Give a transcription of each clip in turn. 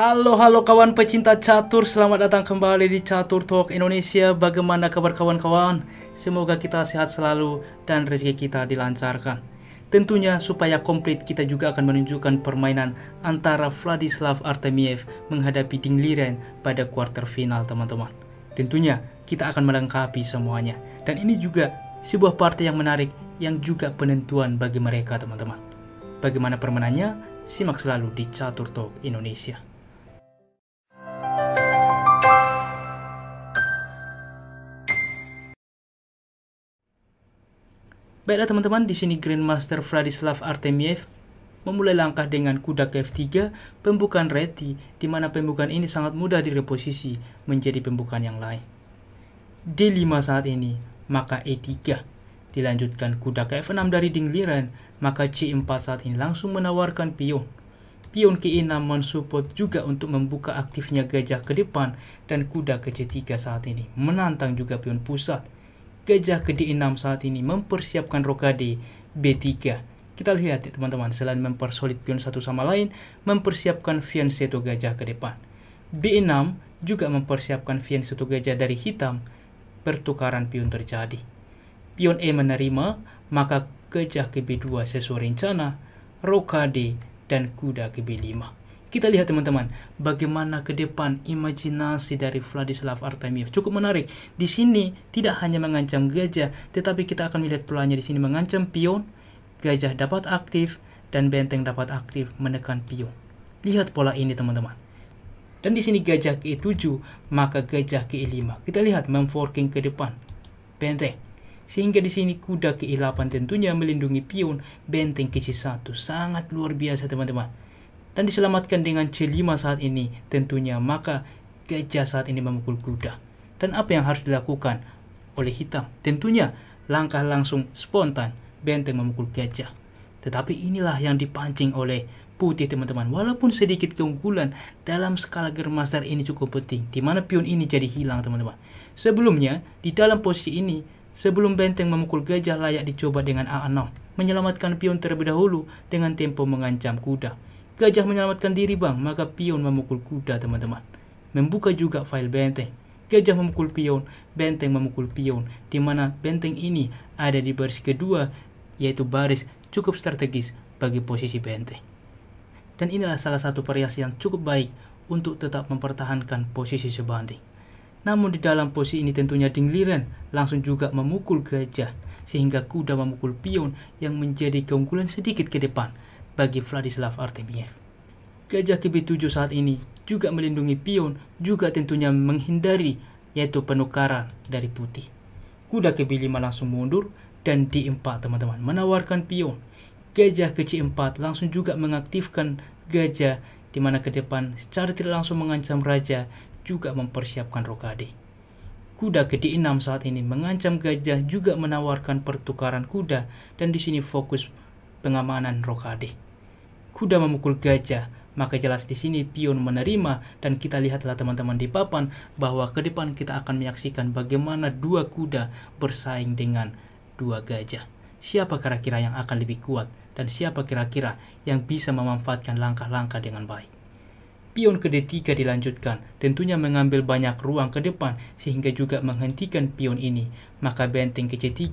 Halo halo kawan pecinta catur, selamat datang kembali di Catur Talk Indonesia. Bagaimana kabar kawan-kawan? Semoga kita sehat selalu dan rezeki kita dilancarkan. Tentunya supaya komplit kita juga akan menunjukkan permainan antara Vladislav Artemiev menghadapi Ding Liren pada quarter final teman-teman. Tentunya kita akan melengkapi semuanya. Dan ini juga sebuah partai yang menarik yang juga penentuan bagi mereka teman-teman. Bagaimana permainannya? Simak selalu di Catur Talk Indonesia. Baiklah teman-teman, di sini Grandmaster Vladislav Artemiev memulai langkah dengan kuda ke F3, pembukaan reti, di mana pembukaan ini sangat mudah direposisi menjadi pembukaan yang lain. D5 saat ini, maka E3. Dilanjutkan kuda ke F6 dari Dingliran, maka C4 saat ini langsung menawarkan pion. Pion ke E6 mensupport juga untuk membuka aktifnya gajah ke depan dan kuda ke C3 saat ini menantang juga pion pusat Gajah Gede 6 saat ini mempersiapkan rokade B3. Kita lihat ya teman-teman, selain mempersolid pion satu sama lain, mempersiapkan fian seto gajah ke depan. B6 juga mempersiapkan fian seto gajah dari hitam, pertukaran pion terjadi. Pion E menerima, maka gajah ke B2 sesuai rencana, rokade, dan kuda ke B5. Kita lihat teman-teman, bagaimana ke depan imajinasi dari Vladislav Artemiev. Cukup menarik. Di sini tidak hanya mengancam gajah, tetapi kita akan melihat polanya di sini mengancam pion, gajah dapat aktif, dan benteng dapat aktif menekan pion. Lihat pola ini teman-teman. Dan di sini gajah ke 7 maka gajah ke 5 Kita lihat memforking ke depan. Benteng. Sehingga di sini kuda ke 8 tentunya melindungi pion, benteng ke C1. Sangat luar biasa teman-teman dan diselamatkan dengan C5 saat ini, tentunya maka gajah saat ini memukul kuda. Dan apa yang harus dilakukan oleh hitam? Tentunya langkah langsung spontan, benteng memukul gajah. Tetapi inilah yang dipancing oleh putih teman-teman. Walaupun sedikit keunggulan dalam skala germaster ini cukup penting, di mana pion ini jadi hilang teman-teman. Sebelumnya, di dalam posisi ini, sebelum benteng memukul gajah layak dicoba dengan A6, menyelamatkan pion terlebih dahulu dengan tempo mengancam kuda Gajah menyelamatkan diri bang, maka pion memukul kuda teman-teman. Membuka juga file benteng. Gajah memukul pion, benteng memukul pion, di mana benteng ini ada di baris kedua, yaitu baris cukup strategis bagi posisi benteng. Dan inilah salah satu variasi yang cukup baik untuk tetap mempertahankan posisi sebanding. Namun di dalam posisi ini tentunya Ding Liren langsung juga memukul gajah sehingga kuda memukul pion yang menjadi keunggulan sedikit ke depan bagi Vladislav Artemiev. Gajah KB7 saat ini juga melindungi pion, juga tentunya menghindari yaitu penukaran dari putih. Kuda KB5 langsung mundur dan D4 teman-teman menawarkan pion. Gajah ke C4 langsung juga mengaktifkan gajah di mana ke depan secara tidak langsung mengancam raja juga mempersiapkan rokade. Kuda ke D6 saat ini mengancam gajah juga menawarkan pertukaran kuda dan di sini fokus pengamanan rokade kuda memukul gajah. Maka jelas di sini pion menerima dan kita lihatlah teman-teman di papan bahwa ke depan kita akan menyaksikan bagaimana dua kuda bersaing dengan dua gajah. Siapa kira-kira yang akan lebih kuat dan siapa kira-kira yang bisa memanfaatkan langkah-langkah dengan baik. Pion ke D3 dilanjutkan, tentunya mengambil banyak ruang ke depan sehingga juga menghentikan pion ini. Maka benteng ke C3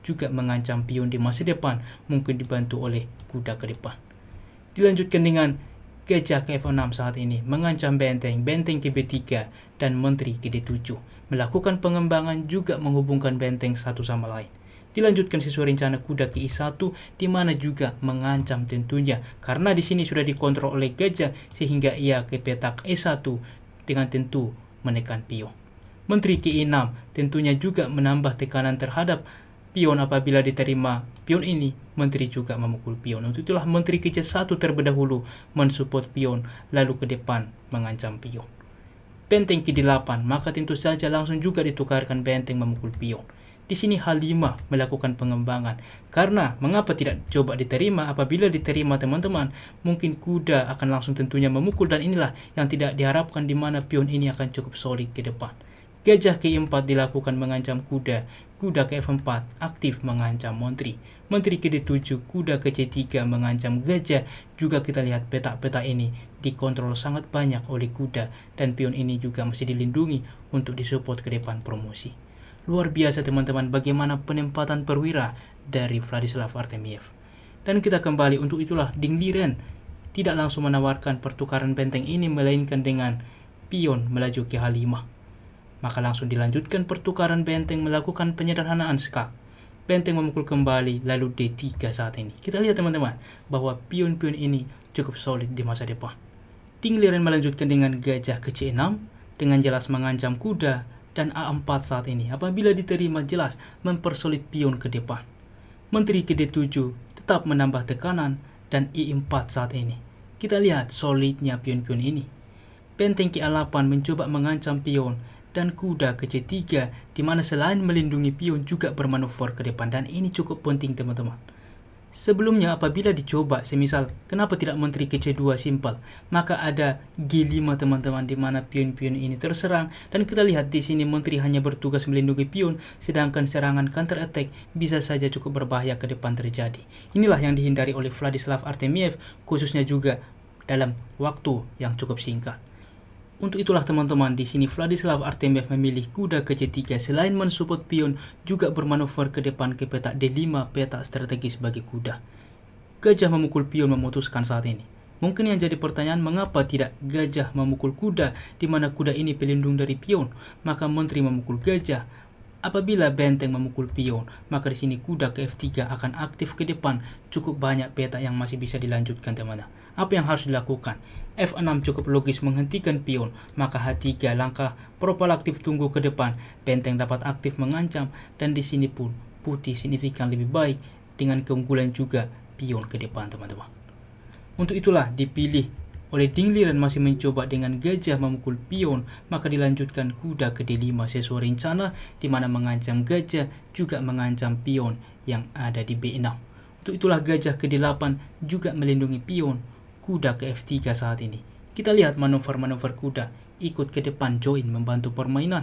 juga mengancam pion di masa depan, mungkin dibantu oleh kuda ke depan. Dilanjutkan dengan Gajah F6 saat ini mengancam benteng, benteng KB3, dan menteri KD7. Melakukan pengembangan juga menghubungkan benteng satu sama lain. Dilanjutkan sesuai rencana kuda ke I1 di mana juga mengancam tentunya karena di sini sudah dikontrol oleh gajah sehingga ia ke petak E1 dengan tentu menekan pion. Menteri ke 6 tentunya juga menambah tekanan terhadap pion apabila diterima pion ini, menteri juga memukul pion. Untuk itulah menteri kerja satu terlebih dahulu mensupport pion, lalu ke depan mengancam pion. Benteng ke-8, maka tentu saja langsung juga ditukarkan benteng memukul pion. Di sini Halimah melakukan pengembangan. Karena mengapa tidak coba diterima? Apabila diterima teman-teman, mungkin kuda akan langsung tentunya memukul dan inilah yang tidak diharapkan di mana pion ini akan cukup solid ke depan. Gajah ke-4 dilakukan mengancam kuda kuda ke F4 aktif mengancam Montri. Menteri ke D7, kuda ke C3 mengancam gajah. Juga kita lihat peta-peta ini dikontrol sangat banyak oleh kuda dan pion ini juga masih dilindungi untuk disupport ke depan promosi. Luar biasa teman-teman bagaimana penempatan perwira dari Vladislav Artemiev. Dan kita kembali untuk itulah Ding Liren tidak langsung menawarkan pertukaran benteng ini melainkan dengan pion melaju ke H5 maka langsung dilanjutkan pertukaran benteng melakukan penyederhanaan skak. Benteng memukul kembali lalu D3 saat ini. Kita lihat teman-teman bahwa pion-pion ini cukup solid di masa depan. Liren melanjutkan dengan gajah ke C6 dengan jelas mengancam kuda dan A4 saat ini. Apabila diterima jelas mempersolid pion ke depan. Menteri ke D7 tetap menambah tekanan dan I4 saat ini. Kita lihat solidnya pion-pion ini. Benteng ke A8 mencoba mengancam pion dan kuda ke C3 di mana selain melindungi pion juga bermanuver ke depan dan ini cukup penting teman-teman. Sebelumnya apabila dicoba semisal kenapa tidak menteri ke C2 simpel maka ada G5 teman-teman di mana pion-pion ini terserang dan kita lihat di sini menteri hanya bertugas melindungi pion sedangkan serangan counter attack bisa saja cukup berbahaya ke depan terjadi. Inilah yang dihindari oleh Vladislav Artemiev khususnya juga dalam waktu yang cukup singkat. Untuk itulah teman-teman, di sini Vladislav Artemiev memilih kuda ke C3 selain mensupport pion, juga bermanuver ke depan ke petak D5 petak strategis bagi kuda. Gajah memukul pion memutuskan saat ini. Mungkin yang jadi pertanyaan mengapa tidak gajah memukul kuda di mana kuda ini pelindung dari pion, maka menteri memukul gajah. Apabila benteng memukul pion, maka di sini kuda ke F3 akan aktif ke depan, cukup banyak petak yang masih bisa dilanjutkan teman-teman. Apa yang harus dilakukan? F6 cukup logis menghentikan pion, maka H3 langkah aktif tunggu ke depan, benteng dapat aktif mengancam, dan di sini pun putih signifikan lebih baik dengan keunggulan juga pion ke depan teman-teman. Untuk itulah dipilih oleh Ding dan masih mencoba dengan gajah memukul pion, maka dilanjutkan kuda ke D5 sesuai rencana di mana mengancam gajah juga mengancam pion yang ada di B6. Untuk itulah gajah ke D8 juga melindungi pion kuda ke F3 saat ini. Kita lihat manuver-manuver kuda ikut ke depan join membantu permainan.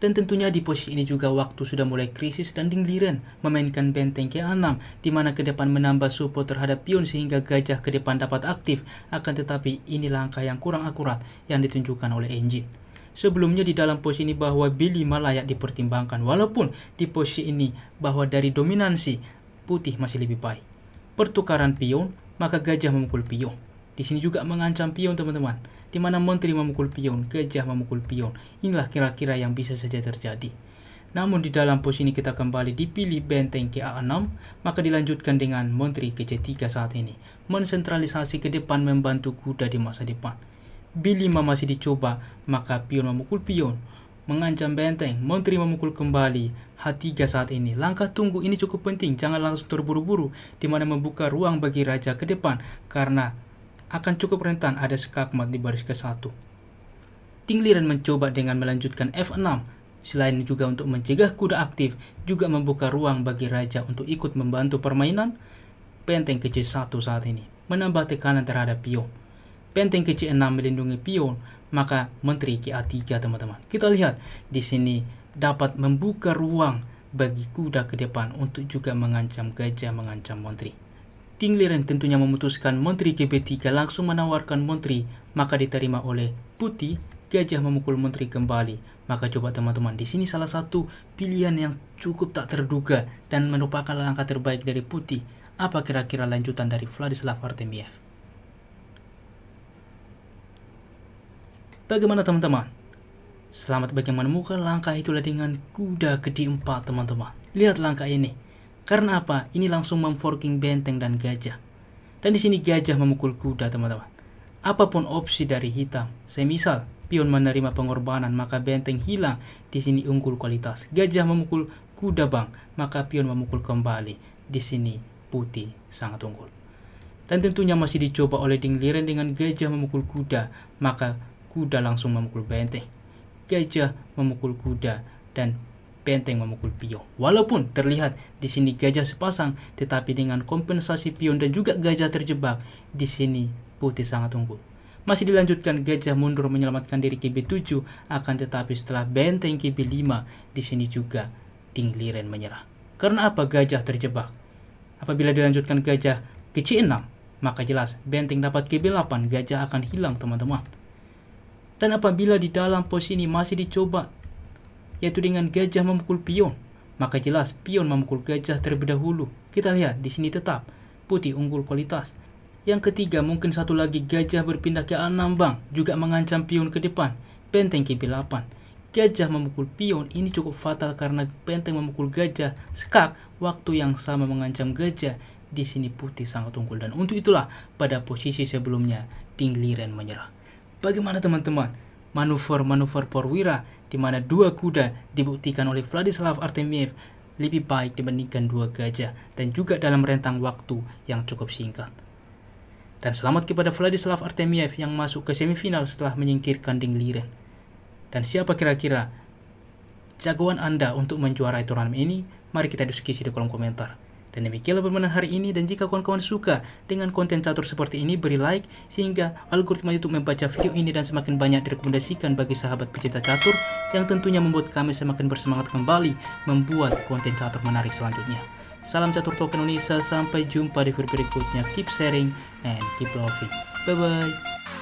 Dan tentunya di posisi ini juga waktu sudah mulai krisis dan dingliren memainkan benteng a 6 di mana ke depan menambah support terhadap pion sehingga gajah ke depan dapat aktif. Akan tetapi ini langkah yang kurang akurat yang ditunjukkan oleh engine. Sebelumnya di dalam posisi ini bahwa Billy 5 layak dipertimbangkan walaupun di posisi ini bahwa dari dominansi putih masih lebih baik. Pertukaran pion maka gajah memukul pion di sini juga mengancam pion teman-teman, di mana menteri memukul pion, gajah memukul pion. Inilah kira-kira yang bisa saja terjadi. Namun di dalam pos ini kita kembali dipilih benteng ke a 6 maka dilanjutkan dengan menteri ke C3 saat ini. Mensentralisasi ke depan membantu kuda di masa depan. B5 masih dicoba, maka pion memukul pion. Mengancam benteng, menteri memukul kembali. H3 saat ini, langkah tunggu ini cukup penting, jangan langsung terburu-buru, di mana membuka ruang bagi raja ke depan, karena akan cukup rentan ada skakmat di baris ke-1. Tingliran mencoba dengan melanjutkan F6, selain juga untuk mencegah kuda aktif, juga membuka ruang bagi raja untuk ikut membantu permainan penteng ke C1 saat ini, menambah tekanan terhadap pion. Penteng ke C6 melindungi pion, maka menteri ke A3 teman-teman. Kita lihat di sini dapat membuka ruang bagi kuda ke depan untuk juga mengancam gajah mengancam menteri. King Liren tentunya memutuskan Menteri GB3 langsung menawarkan Menteri, maka diterima oleh Putih, gajah memukul Menteri kembali. Maka coba teman-teman, di sini salah satu pilihan yang cukup tak terduga dan merupakan langkah terbaik dari Putih. Apa kira-kira lanjutan dari Vladislav Artemiev? Bagaimana teman-teman? Selamat bagaimana menemukan langkah itulah dengan kuda ke empat teman-teman. Lihat langkah ini karena apa? Ini langsung memforking benteng dan gajah. Dan di sini gajah memukul kuda, teman-teman. Apapun opsi dari hitam, saya misal pion menerima pengorbanan, maka benteng hilang. Di sini unggul kualitas. Gajah memukul kuda bang, maka pion memukul kembali. Di sini putih sangat unggul. Dan tentunya masih dicoba oleh Ding Liren dengan gajah memukul kuda, maka kuda langsung memukul benteng. Gajah memukul kuda dan Benteng memukul pion. Walaupun terlihat di sini gajah sepasang, tetapi dengan kompensasi pion dan juga gajah terjebak, di sini putih sangat unggul. Masih dilanjutkan gajah mundur menyelamatkan diri KB7, akan tetapi setelah benteng KB5, di sini juga Ding Liren menyerah. Karena apa gajah terjebak? Apabila dilanjutkan gajah ke C6, maka jelas benteng dapat KB8, gajah akan hilang teman-teman. Dan apabila di dalam pos ini masih dicoba yaitu dengan gajah memukul pion. Maka jelas pion memukul gajah terlebih dahulu. Kita lihat di sini tetap putih unggul kualitas. Yang ketiga mungkin satu lagi gajah berpindah ke A6 bang juga mengancam pion ke depan. Benteng KP8. Gajah memukul pion ini cukup fatal karena benteng memukul gajah skak waktu yang sama mengancam gajah di sini putih sangat unggul dan untuk itulah pada posisi sebelumnya Ding Liren menyerah. Bagaimana teman-teman? Manuver-manuver Porwira di mana dua kuda dibuktikan oleh Vladislav Artemiev lebih baik dibandingkan dua gajah dan juga dalam rentang waktu yang cukup singkat. Dan selamat kepada Vladislav Artemiev yang masuk ke semifinal setelah menyingkirkan Ding Liren. Dan siapa kira-kira jagoan Anda untuk menjuarai turnamen ini? Mari kita diskusi di kolom komentar. Dan demikianlah permainan hari ini dan jika kawan-kawan suka dengan konten catur seperti ini beri like sehingga algoritma YouTube membaca video ini dan semakin banyak direkomendasikan bagi sahabat pecinta catur yang tentunya membuat kami semakin bersemangat kembali membuat konten catur menarik selanjutnya. Salam catur token Indonesia, sampai jumpa di video berikutnya. Keep sharing and keep loving. Bye-bye.